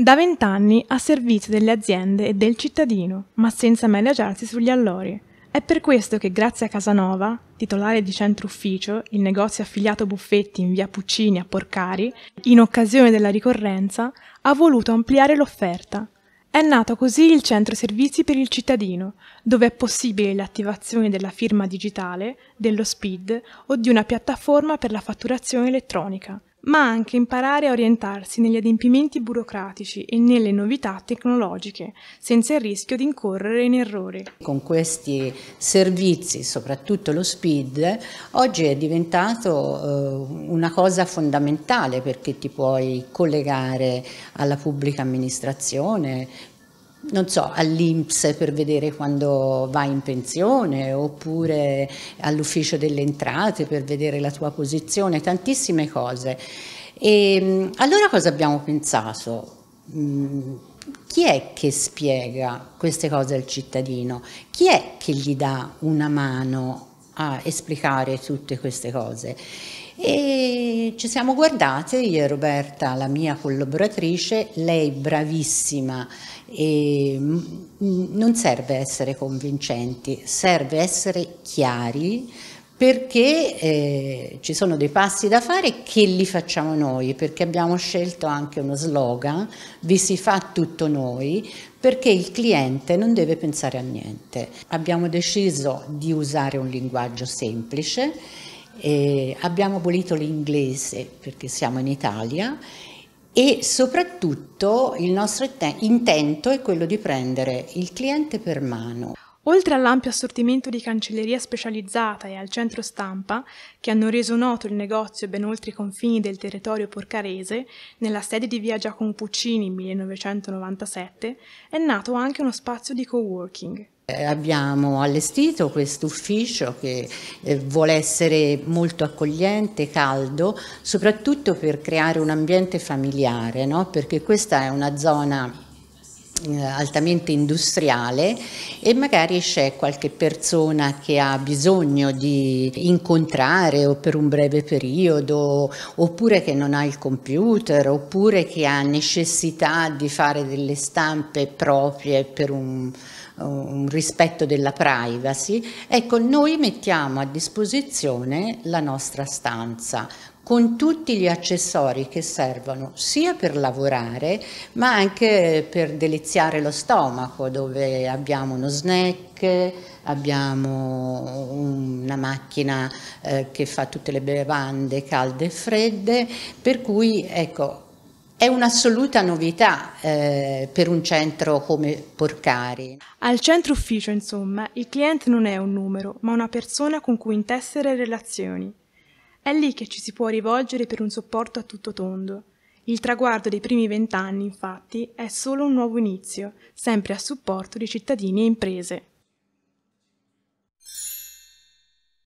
Da vent'anni a servizio delle aziende e del cittadino, ma senza mai adagiarsi sugli allori. È per questo che grazie a Casanova, titolare di centro ufficio, il negozio affiliato Buffetti in via Puccini a Porcari, in occasione della ricorrenza, ha voluto ampliare l'offerta. È nato così il centro servizi per il cittadino, dove è possibile l'attivazione della firma digitale, dello SPID o di una piattaforma per la fatturazione elettronica, ma anche imparare a orientarsi negli adempimenti burocratici e nelle novità tecnologiche, senza il rischio di incorrere in errori. Con questi servizi, soprattutto lo SPID, oggi è diventato eh, una cosa fondamentale perché ti puoi collegare alla pubblica amministrazione, non so, all'Inps per vedere quando vai in pensione oppure all'ufficio delle entrate per vedere la tua posizione, tantissime cose. E ehm, allora cosa abbiamo pensato? Mm, chi è che spiega queste cose al cittadino? Chi è che gli dà una mano a esplicare tutte queste cose. E ci siamo guardate, io e Roberta, la mia collaboratrice, lei bravissima, e non serve essere convincenti, serve essere chiari, perché eh, ci sono dei passi da fare che li facciamo noi, perché abbiamo scelto anche uno slogan, vi si fa tutto noi, perché il cliente non deve pensare a niente. Abbiamo deciso di usare un linguaggio semplice, eh, abbiamo abolito l'inglese perché siamo in Italia e soprattutto il nostro intento è quello di prendere il cliente per mano. Oltre all'ampio assortimento di cancelleria specializzata e al centro stampa, che hanno reso noto il negozio ben oltre i confini del territorio porcarese, nella sede di via Giacomo Puccini 1997, è nato anche uno spazio di coworking. Eh, abbiamo allestito questo ufficio che eh, vuole essere molto accogliente, caldo, soprattutto per creare un ambiente familiare, no? perché questa è una zona eh, altamente industriale e magari c'è qualche persona che ha bisogno di incontrare o per un breve periodo oppure che non ha il computer oppure che ha necessità di fare delle stampe proprie per un un rispetto della privacy, ecco noi mettiamo a disposizione la nostra stanza con tutti gli accessori che servono sia per lavorare ma anche per deliziare lo stomaco dove abbiamo uno snack, abbiamo una macchina eh, che fa tutte le bevande calde e fredde, per cui ecco è un'assoluta novità eh, per un centro come Porcari. Al centro ufficio, insomma, il cliente non è un numero, ma una persona con cui intessere relazioni. È lì che ci si può rivolgere per un supporto a tutto tondo. Il traguardo dei primi vent'anni, infatti, è solo un nuovo inizio, sempre a supporto di cittadini e imprese.